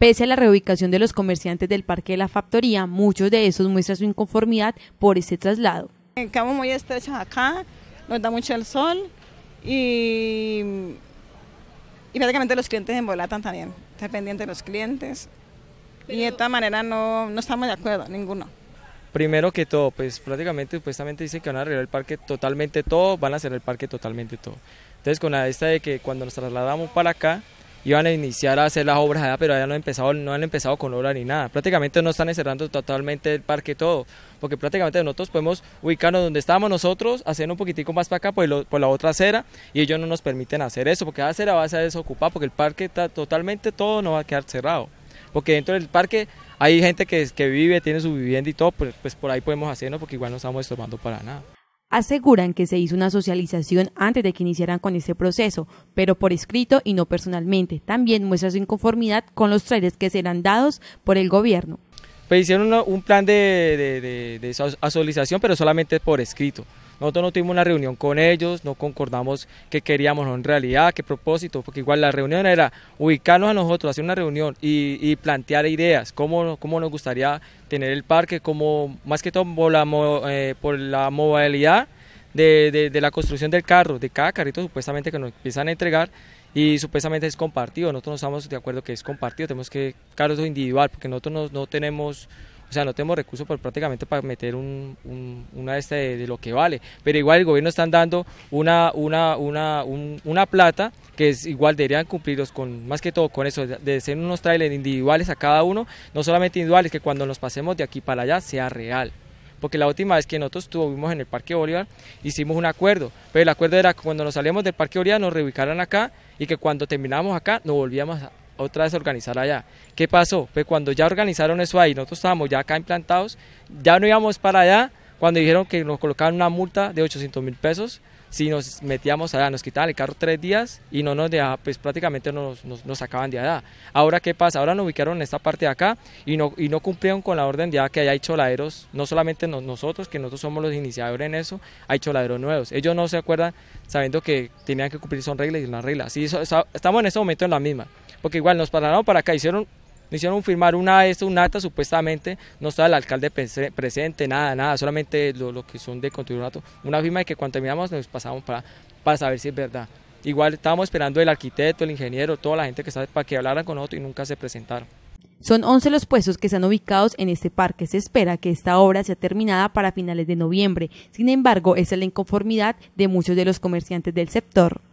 Pese a la reubicación de los comerciantes del Parque de la Factoría, muchos de esos muestran su inconformidad por este traslado. Estamos eh, muy estrechos acá, nos da mucho el sol y, y prácticamente los clientes embolatan también, está pendiente de los clientes y de esta manera no, no estamos de acuerdo, ninguno. Primero que todo, pues prácticamente supuestamente dicen que van a arreglar el parque totalmente todo, van a hacer el parque totalmente todo. Entonces con la esta de que cuando nos trasladamos para acá, iban a iniciar a hacer las obras allá, pero allá no han empezado, no han empezado con obra ni nada. Prácticamente no están encerrando totalmente el parque todo, porque prácticamente nosotros podemos ubicarnos donde estábamos nosotros, hacer un poquitico más para acá pues, por, la otra acera, y ellos no nos permiten hacer eso, porque la acera va a ser desocupada, porque el parque está totalmente todo no va a quedar cerrado. Porque dentro del parque hay gente que, vive, tiene su vivienda y todo, pues, pues, por ahí podemos hacerlo, porque igual no estamos estorbando para nada. Aseguran que se hizo una socialización antes de que iniciaran con este proceso, pero por escrito y no personalmente. También muestra su inconformidad con los trailers que serán dados por el gobierno. Pues hicieron un plan de, de socialización, pero solamente por escrito. Nosotros no tuvimos una reunión con ellos, no concordamos qué queríamos en realidad, qué propósito, porque igual la reunión era ubicarnos a nosotros, hacer una reunión y, plantear ideas, cómo, cómo nos gustaría tener el parque, como más que todo por la, eh, modalidad de, la construcción del carro, de cada carrito supuestamente que nos empiezan a entregar y supuestamente es compartido. Nosotros no estamos de acuerdo que es compartido, tenemos que carros individual porque nosotros no tenemos o sea, no tenemos recursos prácticamente para meter una este de, de, lo que vale. Pero igual el gobierno están dando una, una, plata que es igual deberían cumplirlos con más que todo con eso, de ser unos trailers individuales a cada uno, no solamente individuales, que cuando nos pasemos de aquí para allá sea real porque la última vez que nosotros estuvimos en el Parque Bolívar hicimos un acuerdo, pero el acuerdo era que cuando nos salíamos del Parque Bolívar nos reubicaran acá y que cuando terminábamos acá nos volvíamos a otra vez organizar allá. ¿Qué pasó? Pues cuando ya organizaron eso ahí, nosotros estábamos ya acá implantados, ya no íbamos para allá, cuando dijeron que nos colocaban una multa de 800 mil pesos si nos metíamos allá, nos quitaban el carro tres días y no nos dejaban, pues prácticamente nos, nos, sacaban de allá. Ahora, ¿qué pasa? Ahora nos ubicaron en esta parte de acá y no, y no cumplieron con la orden de que haya hay choladeros, no solamente nosotros, que nosotros somos los iniciadores en eso, hay choladeros nuevos. Ellos no se acuerdan sabiendo que tenían que cumplir son reglas y las reglas. Sí, estamos en ese momento en la misma, porque igual nos pararon para acá, hicieron nos hicieron firmar una de estas, un acta supuestamente, no estaba el alcalde presente, nada, nada, solamente lo, que son de continuato Una firma de que cuando terminamos nos pasamos para, para saber si es verdad. Igual estábamos esperando el arquitecto, el ingeniero, toda la gente que está para que hablaran con nosotros y nunca se presentaron. Son 11 los puestos que están ubicados en este parque. Se espera que esta obra sea terminada para finales de noviembre. Sin embargo, esa es la inconformidad de muchos de los comerciantes del sector.